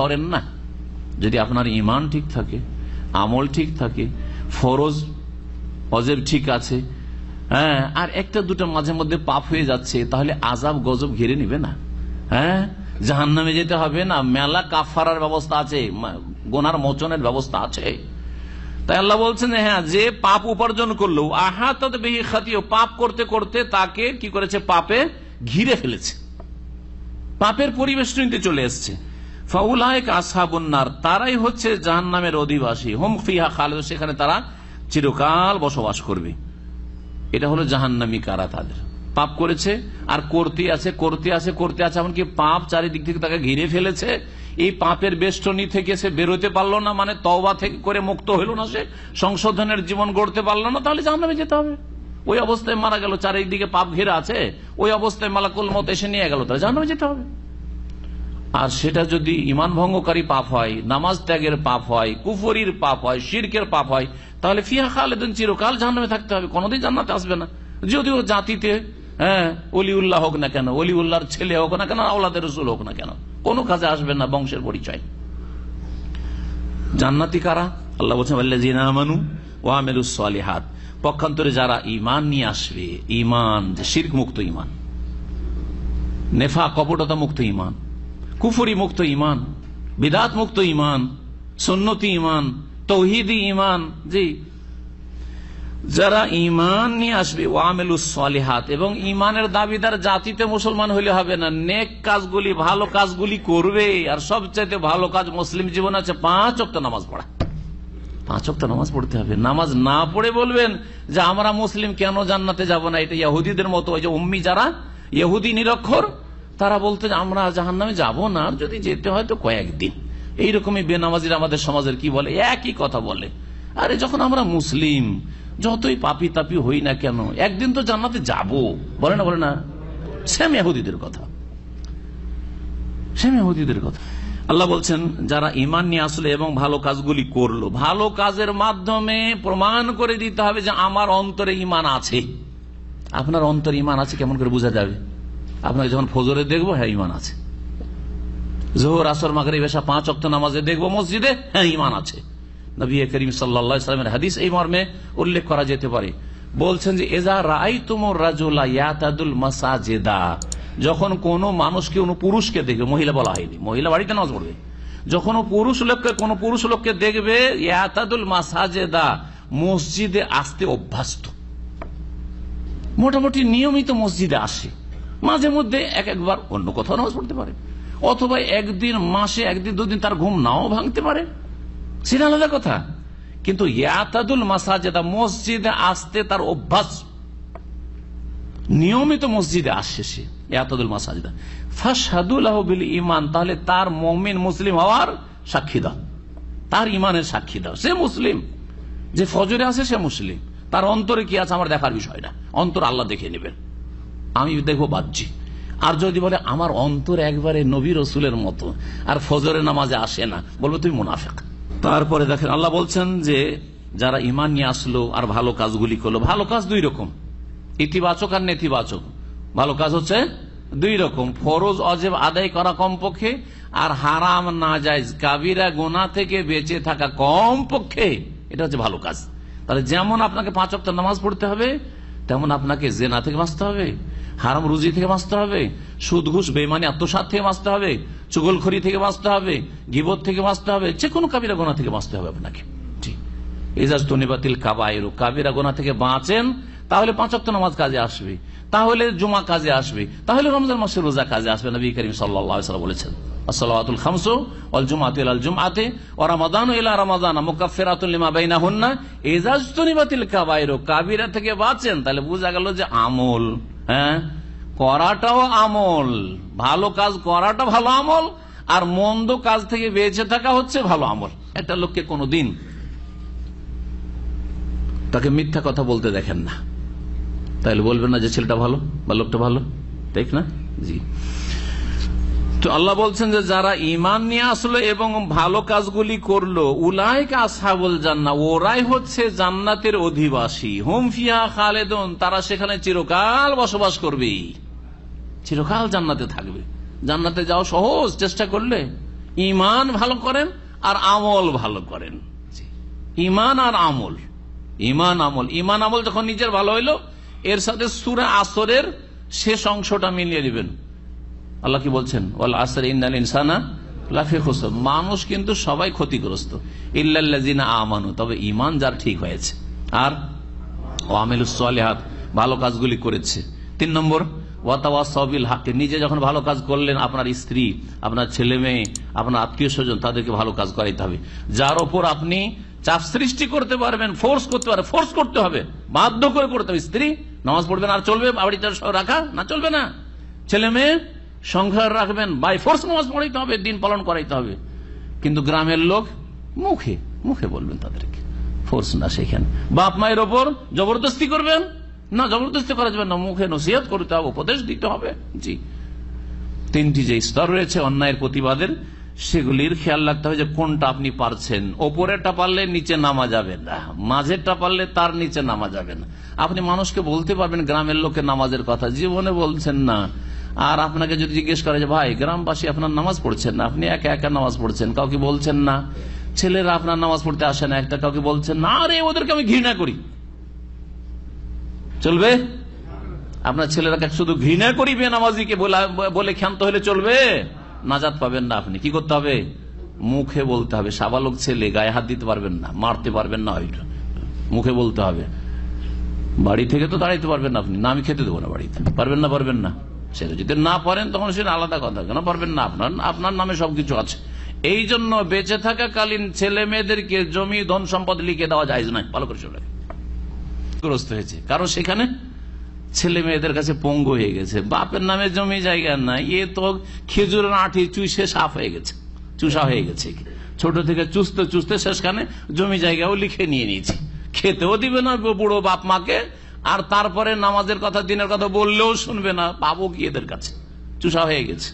ধরেন না যদি আপনার ইমান ঠিক থাকে আমল ঠিক থাকে ফরজ অজেব ঠিক আছে হ্যাঁ আর একটা দুটো মাঝে মধ্যে পাপ হয়ে যাচ্ছে তাহলে আজাব গজব ঘিরে নিবে না হ্যাঁ জাহান নামে যেতে হবে না মেলা কাফারার ব্যবস্থা আছে গোনার মোচনের ব্যবস্থা আছে তাই আল্লাহ বলছেন হ্যাঁ যে পাপ উপার্জন করলো আহাত বেহি খাতিও পাপ করতে করতে তাকে কি করেছে পাপে ঘিরে ফেলেছে পাপের পরিবেশ চলে এসছে ফাউলায়ক আসাবুন্নার তারাই হচ্ছে জাহান নামের অধিবাসী হোম ফিহা খালেদ সেখানে তারা চিরকাল বসবাস করবে এটা হলো জাহান্নামি কারা তাদের পাপ করেছে আর করতে আছে করতে আছে করতে আছে এমনকি পাপ চারিদিক থেকে তাকে ঘিরে ফেলেছে এই পাপের বেষ্টনী থেকে সে বেরোতে পারলো না মানে তওবা থেকে করে মুক্ত হইল না সে সংশোধনের জীবন গড়তে পারলো না তাহলে জাহান্নামে যেতে হবে ওই অবস্থায় মারা গেল চারিদিকে পাপ ঘেরা আছে ওই অবস্থায় মালাকুল মত এসে নিয়ে গেল তাহলে জাহান্নামে যেতে হবে আর সেটা যদি ইমান ভঙ্গকারী পাপ হয় নামাজ ত্যাগের পাপ হয় কুফরির পাপ হয় শিরকের পাপ হয় তাহলে ফিহা খালেদিন চিরকাল জাহান্নামে থাকতে হবে কোনোদিন জান্নাতে আসবে না যদিও জাতিতে হ্যাঁ অলিউল্লাহ হোক না কেন অলিউল্লাহর ছেলে হোক না কেন আওলাদের রসুল হোক না কেন কোনো কাজে আসবে না বংশের পরিচয় জান্নাতি কারা আল্লাহ বলছেন জিনামানু হাত পক্ষান্তরে যারা ইমান নিয়ে আসবে ইমান যে শির্ক মুক্ত ইমান নেফা কপটতা মুক্ত ইমান কুফুরি মুক্ত ইমান বিদাত মুক্ত ইমান সন্নতি ইমান তৌহিদি ইমান জি যারা ইমান নিয়ে আসবে ওয়ামেল সালিহাত এবং ইমানের দাবিদার জাতিতে মুসলমান হইলে হবে না নেক কাজগুলি ভালো কাজগুলি করবে আর সবচাইতে ভালো কাজ মুসলিম জীবন আছে পাঁচ অক্ত নামাজ পড়া পাঁচ অক্ত নামাজ পড়তে হবে নামাজ না পড়ে বলবেন যে আমরা মুসলিম কেন জান্নাতে যাব না এটা ইয়াহুদিদের মতো ওই যে উম্মি যারা ইহুদি নিরক্ষর তারা বলতে আমরা জাহান নামে যাবো না যদি যেতে হয় তো কয়েকদিন এইরকমই বেনামাজির আমাদের সমাজের কি বলে একই কথা বলে আরে যখন আমরা মুসলিম যতই পাপি তাপি হই না কেন একদিন তো জান্নাতে যাব বলে না বলে না সেম ইহুদিদের কথা সেম ইহুদিদের কথা আল্লাহ বলছেন যারা ইমান নিয়ে আসলে এবং ভালো কাজগুলি করলো ভালো কাজের মাধ্যমে প্রমাণ করে দিতে হবে যে আমার অন্তরে ইমান আছে আপনার অন্তরে ইমান আছে কেমন করে বোঝা যাবে আপনাকে যখন ফজরে দেখবো হ্যাঁ ইমান আছে জোহর আসর এই বেশা পাঁচ অক্ট নামাজে দেখবো মসজিদে হ্যাঁ ইমান আছে নবী করিম সাল্লামের হাদিস এই মর্মে উল্লেখ করা যেতে পারে বলছেন যে এজা রাই তুমর রাজুল মাসাজেদা যখন কোন মানুষকে কোন পুরুষকে দেখবে মহিলা বলা হয়নি মহিলা বাড়িতে নামাজ পড়বে যখন পুরুষ লোককে কোন পুরুষ লোককে দেখবে ইয়াতাদুল মাসাজেদা মসজিদে আসতে অভ্যস্ত মোটামুটি নিয়মিত মসজিদে আসে মাঝে মধ্যে এক একবার অন্য কোথাও নামাজ পড়তে পারে অথবা একদিন মাসে একদিন দুদিন তার ঘুম নাও ভাঙতে পারে সেটা আলাদা কথা কিন্তু ইয়াতাদুল মাসাজে মসজিদে আসতে তার অভ্যাস নিয়মিত মসজিদে আসছে সে ইয়াতাদুল মাসাজেদা ফাসাদুল ইমান তাহলে তার মমিন মুসলিম হওয়ার সাক্ষী দাও তার ইমানের সাক্ষী দাও সে মুসলিম যে ফজরে আছে সে মুসলিম তার অন্তরে কি আছে আমার দেখার বিষয় না অন্তর আল্লাহ দেখে নেবেন আমি দেখবো বাহ্যিক আর যদি বলে আমার অন্তর একবারে নবী রসুলের মতো আর ফজরের নামাজে আসে না বলবো তুমি মুনাফেক তারপরে দেখেন আল্লাহ বলছেন যে যারা ইমান নিয়ে আসলো আর ভালো কাজগুলি করলো ভালো কাজ দুই রকম ইতিবাচক আর নেতিবাচক ভালো কাজ হচ্ছে দুই রকম ফরজ অজেব আদায় করা কমপক্ষে আর হারাম না যায় কাবিরা গোনা থেকে বেঁচে থাকা কমপক্ষে এটা হচ্ছে ভালো কাজ তাহলে যেমন আপনাকে পাঁচ অক্ট নামাজ পড়তে হবে তেমন আপনাকে জেনা থেকে বাঁচতে হবে হারাম রুজি থেকে বাঁচতে হবে সুদ ঘুষ বেমানি আত্মসাত থেকে বাঁচতে হবে চুগলখড়ি থেকে বাঁচতে হবে গিবত থেকে বাঁচতে হবে যে কোনো কাবিরা গোনা থেকে বাঁচতে হবে আপনাকে এজাজ তনিবাতিল কাবাইরু কাবিরা গোনা থেকে বাঁচেন তাহলে পাঁচক্ত নামাজ কাজে আসবে তাহলে জুমা কাজে আসবে তাহলে রমজান মাসের রোজা কাজে আসবে নবী করিম সাল্লাম বলেছেন আসসালাতুল খামসো অল জুমাতে আল জুমাতে ও রামাদান ইলা রামাদান মুকাফেরাতুল লিমা বাইনা হন না এজাজ তনিবাতিল কাবাইরু কাবিরা থেকে বাঁচেন তাহলে বোঝা গেল যে আমল হ্যাঁ করাটাও আমল ভালো কাজ করাটা ভালো আমল আর মন্দ কাজ থেকে বেঁচে থাকা হচ্ছে ভালো আমল একটা লোককে দিন তাকে মিথ্যা কথা বলতে দেখেন না তাহলে বলবেন না যে ছেলেটা ভালো বা লোকটা ভালো তাই না জি তো আল্লাহ বলছেন যে যারা ইমান নিয়ে আসলো এবং ভালো কাজগুলি করলো উলায়ক আসহাবুল জান্না ওরাই হচ্ছে জান্নাতের অধিবাসী হোম ফিয়া খালেদন তারা সেখানে চিরকাল বসবাস করবে চিরকাল জান্নাতে থাকবে জান্নাতে যাওয়া সহজ চেষ্টা করলে ইমান ভালো করেন আর আমল ভালো করেন ইমান আর আমল ইমান আমল ইমান আমল যখন নিজের ভালো হইলো এর সাথে সুরা আসরের শেষ অংশটা মিলিয়ে দিবেন আল্লাহ কি বলছেন ওয়াল আসর ইন্দাল ইনসানা লাফে খোসর মানুষ কিন্তু সবাই ক্ষতিগ্রস্ত ইল্লাল্লাজিনা তবে ইমান যার ঠিক হয়েছে আর ও আমিলুসলেহাত ভালো কাজগুলি করেছে তিন নম্বর নিজে যখন ভালো কাজ করলেন আপনার স্ত্রী আপনার ছেলে মেয়ে আপনার আত্মীয় স্বজন তাদেরকে ভালো কাজ করাইতে হবে যার ওপর আপনি চাপ সৃষ্টি করতে পারবেন ফোর্স করতে পারবেন ফোর্স করতে হবে বাধ্য করে করতে হবে স্ত্রী নামাজ পড়বেন আর চলবে বাড়িতে রাখা না চলবে না ছেলে মেয়ে সংখ্যা রাখবেন বাই ফোর্স নামাজ পড়াইতে হবে দিন পালন করাইতে হবে কিন্তু গ্রামের লোক মুখে মুখে বলবেন তাদেরকে ফোর্স না সেখানে বাপ মায়ের ওপর জবরদস্তি করবেন না জবরদস্তি করা যাবে না মুখে নসিহত করতে হবে উপদেশ দিতে হবে জি তিনটি যে স্তর রয়েছে অন্যায়ের প্রতিবাদের সেগুলির খেয়াল রাখতে হবে যে কোনটা আপনি পারছেন ওপরেরটা পারলে নিচে নামা যাবে না মাঝেরটা পারলে তার নিচে নামা যাবে না আপনি মানুষকে বলতে পারবেন গ্রামের লোকে নামাজের কথা জীবনে বলছেন না আর আপনাকে যদি জিজ্ঞেস করে যে ভাই গ্রামবাসী আপনার নামাজ পড়ছেন না আপনি একা একা নামাজ পড়ছেন কাউকে বলছেন না ছেলেরা আপনার নামাজ পড়তে আসে না একটা কাউকে বলছেন না আরে ওদেরকে আমি ঘৃণা করি চলবে আপনার ছেলেরা শুধু ঘৃণা করি বে নামাজিকে বলে ক্ষান্ত হলে চলবে নাজাত পাবেন না আপনি কি করতে হবে মুখে বলতে হবে সাবালক ছেলে গায়ে হাত দিতে পারবেন না মারতে পারবেন না মুখে বলতে হবে বাড়ি থেকে তো দাঁড়াইতে পারবেন না আপনি না আমি খেতে দেবো না বাড়িতে পারবেন না পারবেন না সেটা যদি না পড়েন তখন সেটা আলাদা কথা কেন পারবেন না আপনার আপনার নামে সবকিছু আছে এই জন্য বেঁচে থাকা কালীন ছেলে মেয়েদেরকে জমি ধন সম্পদ লিখে দেওয়া যায় না ভালো করে চলে গ্রস্ত হয়েছে কারণ সেখানে ছেলে মেয়েদের কাছে পঙ্গু হয়ে গেছে বাপের নামে জমি জায়গা নাই এ তো খেজুর আঁটি চুষে সাফ হয়ে গেছে চুষা হয়ে গেছে ছোট থেকে চুষতে চুষতে শেষখানে জমি জায়গাও লিখে নিয়ে নিয়েছে খেতেও দিবে না বুড়ো বাপ মাকে আর তারপরে নামাজের কথা দিনের কথা বললেও শুনবে না পাবো কি এদের কাছে চুষা হয়ে গেছে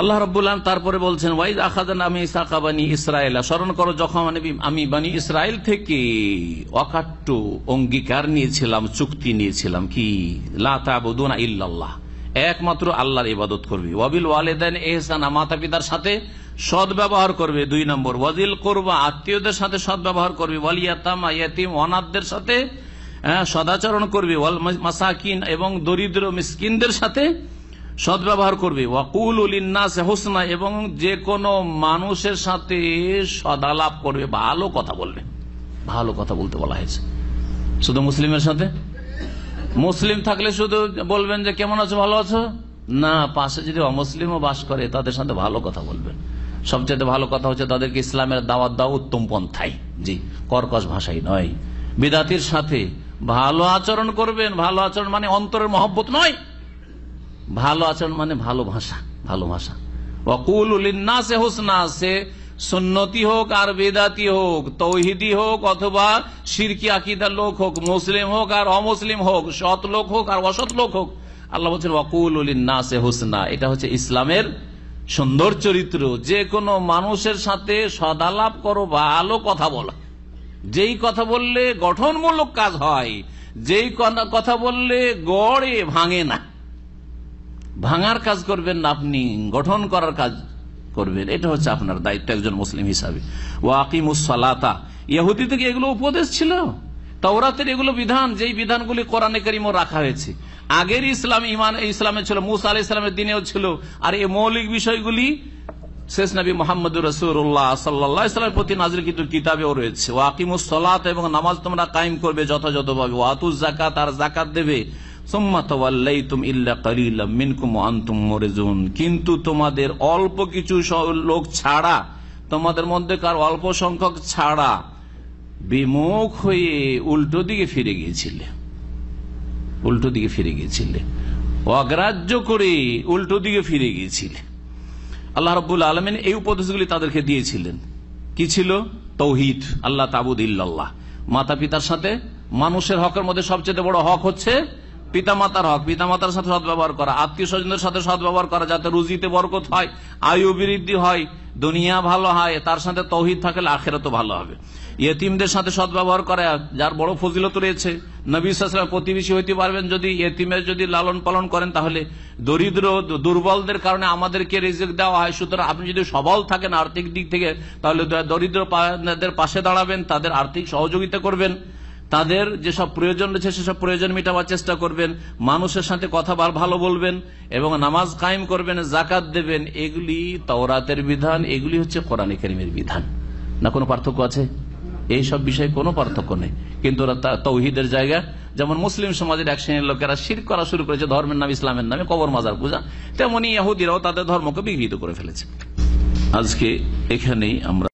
আল্লাহ রবুল্লাহ তারপরে বলছেন ওয়াইদ আখাদান আমি ইসাকা বানী ইসরায়েল স্মরণ করো যখন আমি বানী ইসরায়েল থেকে অকাট্য অঙ্গীকার নিয়েছিলাম চুক্তি নিয়েছিলাম কি লাতা ইল্লাল্লাহ একমাত্র আল্লাহর ইবাদত করবে ওয়াবিল ওয়ালেদান এহসানা মাতা পিতার সাথে সদ ব্যবহার করবে দুই নম্বর ওয়াজিল করবা আত্মীয়দের সাথে সদ ব্যবহার করবে ওয়ালিয়াতাম অনাথদের সাথে হ্যাঁ, সদাচরণ করবে মাসাকিন এবং দরিদ্র মিসকিনদের সাথে সদ্ব্যবহার করবে ওয়াকুল উলিন্নাস হোসনা এবং যে কোনো মানুষের সাথে সদালাপ করবে ভালো কথা বলবে ভালো কথা বলতে বলা হয়েছে শুধু মুসলিমের সাথে মুসলিম থাকলে শুধু বলবেন যে কেমন আছো ভালো আছো না পাশে যদি অমুসলিমও বাস করে তাদের সাথে ভালো কথা বলবেন সবচেয়ে ভালো কথা হচ্ছে তাদেরকে ইসলামের দাওয়াত দাও উত্তম পন্থায় জি কর্কশ ভাষাই নয় বিদাতির সাথে ভালো আচরণ করবেন ভালো আচরণ মানে অন্তরের মহব্বত নয় ভালো আচরণ মানে ভালো ভাষা ভালো ভাষা অকুল না হোসনাসে সুন্নতি হোক আর বেদাতি হোক তৌহিদি হোক অথবা সিরকি আকিদার লোক হোক মুসলিম হোক আর অমুসলিম হোক সৎ লোক হোক আর অসৎ লোক হোক আল্লাহ বলছেন অকুল হোস হোসনা এটা হচ্ছে ইসলামের সুন্দর চরিত্র যে কোনো মানুষের সাথে সদালাপ করো ভালো কথা বলা যেই কথা বললে গঠনমূলক কাজ হয় যেই কথা বললে গড়ে ভাঙে না ভাঙার কাজ করবেন না আপনি গঠন করার কাজ করবেন এটা হচ্ছে আপনার দায়িত্ব একজন মুসলিম হিসাবে ওয়াকিমুসালাতা ইহুদি থেকে এগুলো উপদেশ ছিল তাওরাতের এগুলো বিধান যেই বিধানগুলি কোরআনে করিমও রাখা হয়েছে আগের ইসলাম ইমান ইসলামে ছিল মুসা আলাহ ইসলামের দিনেও ছিল আর এই মৌলিক বিষয়গুলি শেষ নবী মোহাম্মদ রসুল্লাহ সাল্লাহামের প্রতি নাজির কিন্তু কিতাবেও রয়েছে ওয়াকিম সলাত এবং নামাজ তোমরা কায়েম করবে যথাযথভাবে ওয়াতুজ জাকাত আর জাকাত দেবে কিন্তু তোমাদের অল্প কিছু লোক ছাড়া তোমাদের মধ্যে কার অল্প সংখ্যক ছাড়া বিমুখ হয়ে উল্টো দিকে ফিরে গিয়েছিলে উল্টো দিকে ফিরে গিয়েছিলে অগ্রাহ্য করে উল্টো দিকে ফিরে গিয়েছিলে আল্লাহ রব আলমিন এই উপদেশগুলি তাদেরকে দিয়েছিলেন কি ছিল তৌহিদ আল্লাহ তাবুদ ইল্লাহ মাতা পিতার সাথে মানুষের হকের মধ্যে সবচেয়ে বড় হক হচ্ছে পিতামাতার হক পিতামাতার সাথে সদ্ব্যবহার করা আত্মীয় স্বজনদের সাথে সদ্ব্যবহার করা যাতে রুজিতে বরকত হয় আয়ু বৃদ্ধি হয় দুনিয়া ভালো হয় তার সাথে তৌহিদ থাকলে তো ভালো হবে এতিমদের সাথে সদ্ব্যবহার করা যার বড় ফজিলত রয়েছে নবী প্রতিবেশী হইতে পারবেন যদি এতিমের যদি লালন পালন করেন তাহলে দরিদ্র দুর্বলদের কারণে আমাদেরকে রিজিক দেওয়া হয় সুতরাং আপনি যদি সবল থাকেন আর্থিক দিক থেকে তাহলে দরিদ্রদের পাশে দাঁড়াবেন তাদের আর্থিক সহযোগিতা করবেন তাদের যেসব প্রয়োজন রয়েছে সেসব প্রয়োজন মেটাবার চেষ্টা করবেন মানুষের সাথে কথা ভালো বলবেন এবং নামাজ কায়েম করবেন জাকাত দেবেন এগুলি তওরাতের বিধান এগুলি হচ্ছে কোরআনে কেরিমের বিধান না কোনো পার্থক্য আছে এইসব বিষয়ে কোনো পার্থক্য নেই কিন্তু তৌহিদের জায়গা যেমন মুসলিম সমাজের এক শ্রেণীর লোকেরা শির করা শুরু করেছে ধর্মের নাম ইসলামের নামে কবর মাজার পূজা তেমনি ইহুদিরাও তাদের ধর্মকে বিঘ্নিত করে ফেলেছে আজকে এখানেই আমরা